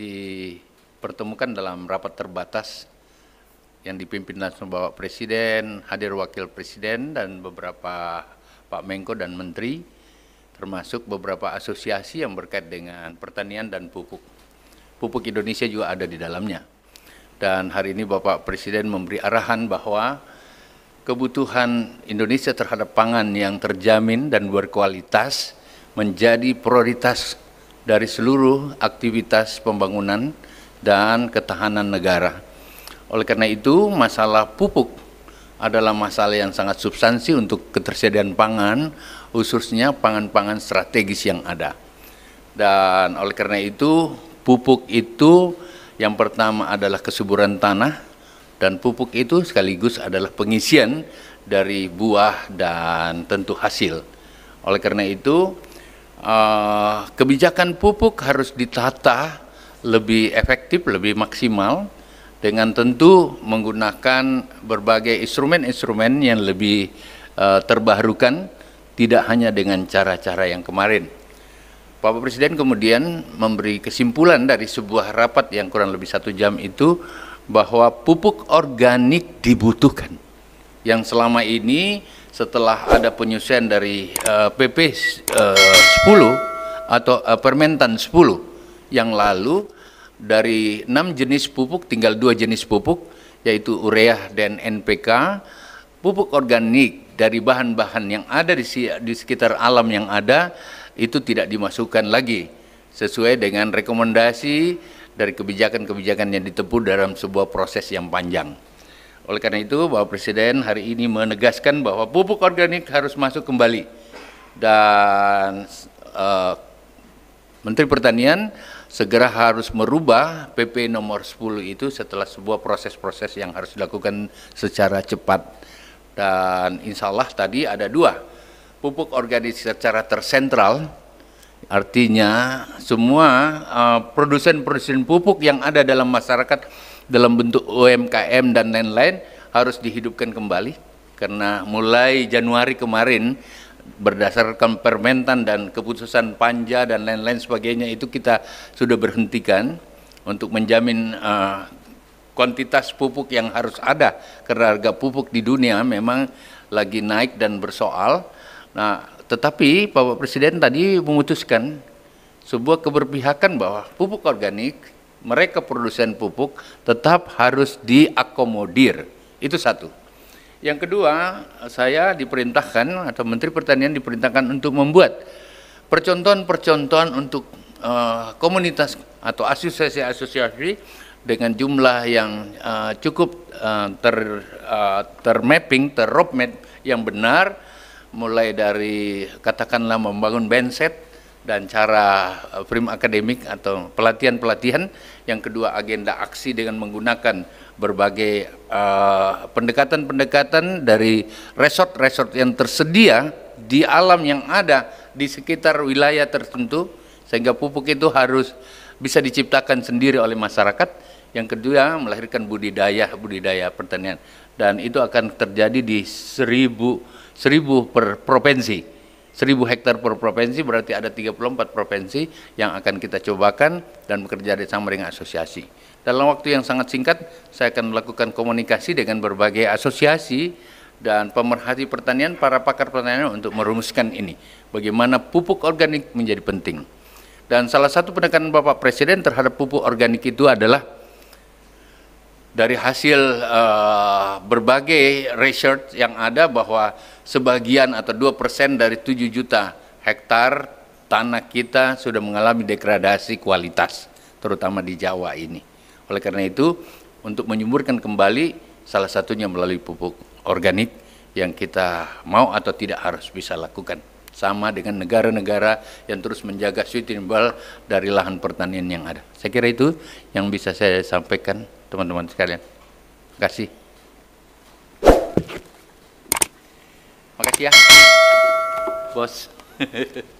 dipertemukan dalam rapat terbatas yang dipimpin langsung Bapak Presiden, hadir Wakil Presiden dan beberapa Pak Menko dan Menteri, termasuk beberapa asosiasi yang berkait dengan pertanian dan pupuk. Pupuk Indonesia juga ada di dalamnya. Dan hari ini Bapak Presiden memberi arahan bahwa kebutuhan Indonesia terhadap pangan yang terjamin dan berkualitas menjadi prioritas dari seluruh aktivitas pembangunan dan ketahanan negara. Oleh karena itu, masalah pupuk adalah masalah yang sangat substansi untuk ketersediaan pangan, khususnya pangan-pangan strategis yang ada. Dan oleh karena itu, pupuk itu yang pertama adalah kesuburan tanah, dan pupuk itu sekaligus adalah pengisian dari buah dan tentu hasil. Oleh karena itu, uh, kebijakan pupuk harus ditata lebih efektif, lebih maksimal dengan tentu menggunakan berbagai instrumen-instrumen yang lebih uh, terbarukan tidak hanya dengan cara-cara yang kemarin. Bapak Presiden kemudian memberi kesimpulan dari sebuah rapat yang kurang lebih satu jam itu bahwa pupuk organik dibutuhkan yang selama ini setelah ada penyusian dari uh, PP uh, 10 atau uh, Permentan 10 yang lalu dari enam jenis pupuk tinggal dua jenis pupuk yaitu urea dan NPK pupuk organik dari bahan-bahan yang ada di, di sekitar alam yang ada itu tidak dimasukkan lagi sesuai dengan rekomendasi dari kebijakan-kebijakan yang ditempuh dalam sebuah proses yang panjang. Oleh karena itu, Bapak Presiden hari ini menegaskan bahwa pupuk organik harus masuk kembali dan uh, Menteri Pertanian segera harus merubah PP nomor 10 itu setelah sebuah proses-proses yang harus dilakukan secara cepat. Dan insya Allah tadi ada dua, pupuk organik secara tersentral, artinya semua eh, produsen-produsen uh, pupuk yang ada dalam masyarakat dalam bentuk UMKM dan lain-lain harus dihidupkan kembali karena mulai Januari kemarin berdasarkan permentan dan keputusan panja dan lain-lain sebagainya itu kita sudah berhentikan untuk menjamin uh, kuantitas pupuk yang harus ada karena harga pupuk di dunia memang lagi naik dan bersoal. Nah, tetapi Bapak Presiden tadi memutuskan sebuah keberpihakan bahwa pupuk organik mereka produsen pupuk tetap harus diakomodir. Itu satu. Yang kedua, saya diperintahkan atau Menteri Pertanian diperintahkan untuk membuat percontohan-percontohan untuk uh, komunitas atau asosiasi-asosiasi dengan jumlah yang uh, cukup uh, ter uh, termapping, map yang benar mulai dari katakanlah membangun benset dan cara eh, prim akademik atau pelatihan-pelatihan. Yang kedua agenda aksi dengan menggunakan berbagai eh, pendekatan-pendekatan uh, dari resort-resort yang tersedia di alam yang ada di sekitar wilayah tertentu sehingga pupuk itu harus bisa diciptakan sendiri oleh masyarakat. Yang kedua melahirkan budidaya budidaya pertanian dan itu akan terjadi di seribu seribu per provinsi. 1000 hektar per provinsi berarti ada 34 provinsi yang akan kita cobakan dan bekerja sama dengan asosiasi. Dalam waktu yang sangat singkat, saya akan melakukan komunikasi dengan berbagai asosiasi dan pemerhati pertanian, para pakar pertanian untuk merumuskan ini. Bagaimana pupuk organik menjadi penting. Dan salah satu penekanan Bapak Presiden terhadap pupuk organik itu adalah dari hasil uh, berbagai research yang ada bahwa sebagian atau dua persen dari 7 juta hektar tanah kita sudah mengalami degradasi kualitas, terutama di Jawa ini. Oleh karena itu, untuk menyuburkan kembali salah satunya melalui pupuk organik yang kita mau atau tidak harus bisa lakukan. Sama dengan negara-negara yang terus menjaga sustainable dari lahan pertanian yang ada. Saya kira itu yang bisa saya sampaikan teman-teman sekalian. Terima kasih. Makasih ya, bos.